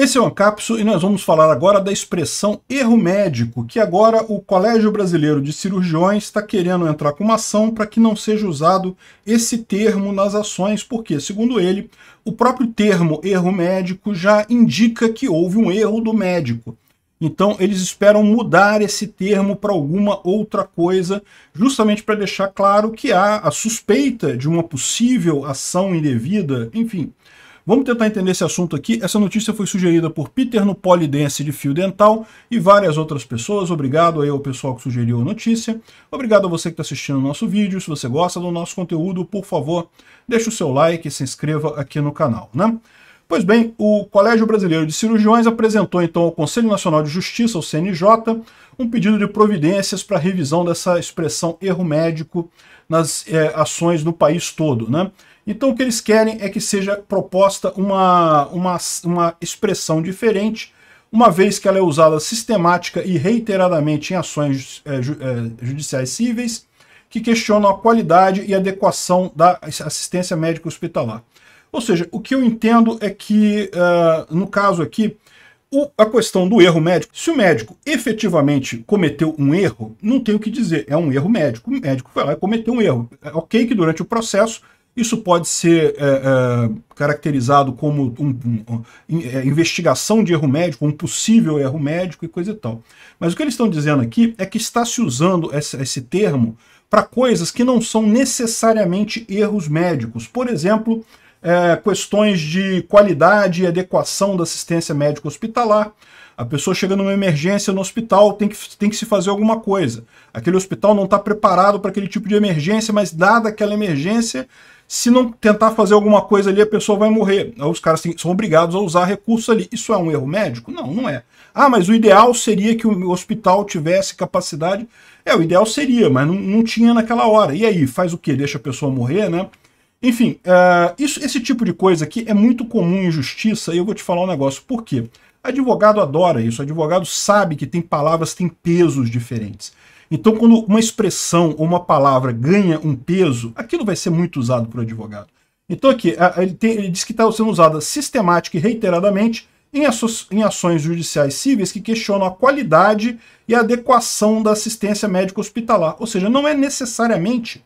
Esse é o Ancapso e nós vamos falar agora da expressão erro médico, que agora o Colégio Brasileiro de Cirurgiões está querendo entrar com uma ação para que não seja usado esse termo nas ações, porque, segundo ele, o próprio termo erro médico já indica que houve um erro do médico. Então, eles esperam mudar esse termo para alguma outra coisa, justamente para deixar claro que há a suspeita de uma possível ação indevida, enfim. Vamos tentar entender esse assunto aqui. Essa notícia foi sugerida por Peter no Polidense de Fio Dental e várias outras pessoas. Obrigado aí ao pessoal que sugeriu a notícia. Obrigado a você que está assistindo o nosso vídeo. Se você gosta do nosso conteúdo, por favor, deixe o seu like e se inscreva aqui no canal, né? Pois bem, o Colégio Brasileiro de Cirurgiões apresentou então ao Conselho Nacional de Justiça, o CNJ, um pedido de providências para revisão dessa expressão erro médico nas é, ações no país todo. Né? Então o que eles querem é que seja proposta uma, uma, uma expressão diferente, uma vez que ela é usada sistemática e reiteradamente em ações é, ju, é, judiciais cíveis, que questionam a qualidade e adequação da assistência médica hospitalar. Ou seja, o que eu entendo é que, uh, no caso aqui, o, a questão do erro médico, se o médico efetivamente cometeu um erro, não tem o que dizer, é um erro médico. O médico vai lá e cometeu um erro. É ok que durante o processo isso pode ser é, é, caracterizado como um, um, um, é, investigação de erro médico, um possível erro médico e coisa e tal. Mas o que eles estão dizendo aqui é que está se usando esse, esse termo para coisas que não são necessariamente erros médicos. Por exemplo, é, questões de qualidade e adequação da assistência médica hospitalar A pessoa chega numa emergência no hospital, tem que, tem que se fazer alguma coisa. Aquele hospital não está preparado para aquele tipo de emergência, mas dada aquela emergência, se não tentar fazer alguma coisa ali, a pessoa vai morrer. Os caras são obrigados a usar recursos ali. Isso é um erro médico? Não, não é. Ah, mas o ideal seria que o hospital tivesse capacidade. É, o ideal seria, mas não, não tinha naquela hora. E aí, faz o quê? Deixa a pessoa morrer, né? Enfim, uh, isso, esse tipo de coisa aqui é muito comum em justiça e eu vou te falar um negócio. Por quê? Advogado adora isso, advogado sabe que tem palavras que têm pesos diferentes. Então, quando uma expressão ou uma palavra ganha um peso, aquilo vai ser muito usado por advogado. Então, aqui, eh, ele, tem, ele diz que está sendo usada sistemática e reiteradamente em, em ações judiciais cíveis que questionam a qualidade e a adequação da assistência médico-hospitalar. Ou seja, não é necessariamente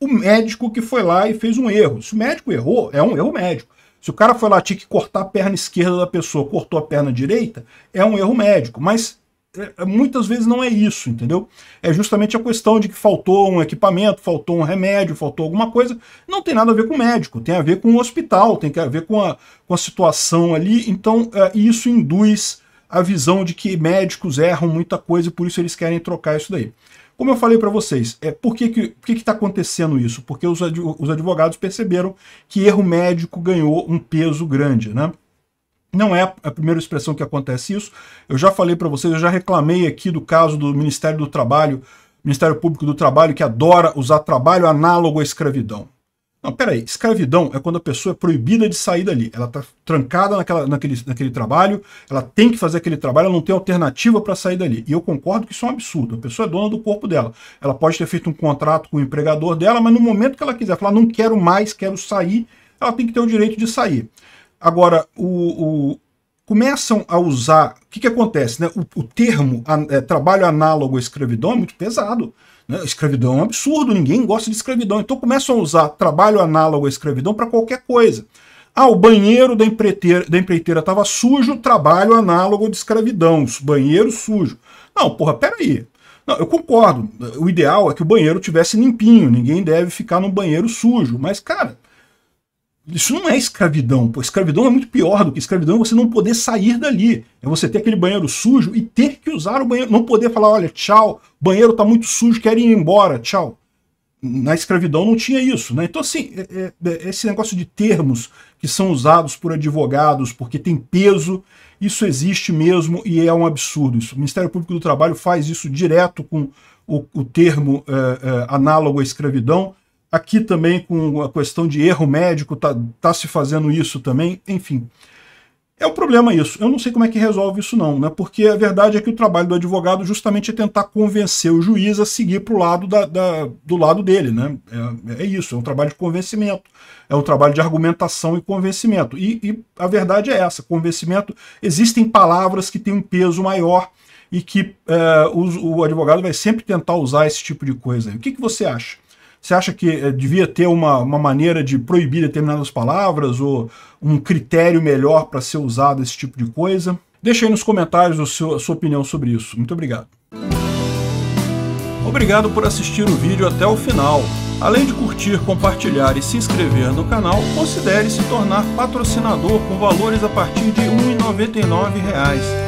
o médico que foi lá e fez um erro. Se o médico errou, é um erro médico. Se o cara foi lá, tinha que cortar a perna esquerda da pessoa, cortou a perna direita, é um erro médico. Mas é, é, muitas vezes não é isso, entendeu? É justamente a questão de que faltou um equipamento, faltou um remédio, faltou alguma coisa. Não tem nada a ver com o médico, tem a ver com o hospital, tem a ver com a, com a situação ali. Então, é, isso induz a visão de que médicos erram muita coisa e por isso eles querem trocar isso daí. Como eu falei para vocês, é, por que está que, que que tá acontecendo isso? Porque os, os advogados perceberam que erro médico ganhou um peso grande, né? Não é a primeira expressão que acontece isso. Eu já falei para vocês, eu já reclamei aqui do caso do Ministério do Trabalho, Ministério Público do Trabalho, que adora usar trabalho análogo à escravidão. Não, peraí, escravidão é quando a pessoa é proibida de sair dali. Ela está trancada naquela, naquele, naquele trabalho, ela tem que fazer aquele trabalho, ela não tem alternativa para sair dali. E eu concordo que isso é um absurdo. A pessoa é dona do corpo dela. Ela pode ter feito um contrato com o empregador dela, mas no momento que ela quiser falar, não quero mais, quero sair, ela tem que ter o direito de sair. Agora, o, o começam a usar. O que, que acontece? Né? O, o termo a, é, trabalho análogo à escravidão é muito pesado. Né? Escravidão é um absurdo, ninguém gosta de escravidão. Então começam a usar trabalho análogo à escravidão para qualquer coisa. Ah, o banheiro da empreiteira estava sujo, trabalho análogo de escravidão, banheiro sujo. Não, porra, peraí. Não, eu concordo, o ideal é que o banheiro tivesse limpinho, ninguém deve ficar num banheiro sujo, mas, cara, isso não é escravidão, pô. Escravidão é muito pior do que escravidão é você não poder sair dali. É você ter aquele banheiro sujo e ter que usar o banheiro. Não poder falar, olha, tchau, banheiro tá muito sujo, quero ir embora, tchau. Na escravidão não tinha isso, né? Então, assim, é, é, é, esse negócio de termos que são usados por advogados porque tem peso, isso existe mesmo e é um absurdo. Isso. O Ministério Público do Trabalho faz isso direto com o, o termo é, é análogo à escravidão Aqui também com a questão de erro médico, tá, tá se fazendo isso também, enfim. É o um problema isso. Eu não sei como é que resolve isso não, né? Porque a verdade é que o trabalho do advogado justamente é tentar convencer o juiz a seguir para o lado da, da, do lado dele, né? É, é, isso, é um trabalho de convencimento. É um trabalho de argumentação e convencimento. E, e a verdade é essa, convencimento... Existem palavras que têm um peso maior e que é, o, o, advogado vai sempre tentar usar esse tipo de coisa. O que, que você acha? Você acha que eh, devia ter uma, uma maneira de proibir determinadas palavras ou um critério melhor para ser usado esse tipo de coisa? Deixe aí nos comentários o seu a sua opinião sobre isso. Muito obrigado. Obrigado por assistir o vídeo até o final. Além de curtir, compartilhar e se inscrever no canal, considere se tornar patrocinador com valores a partir de R$ 1,99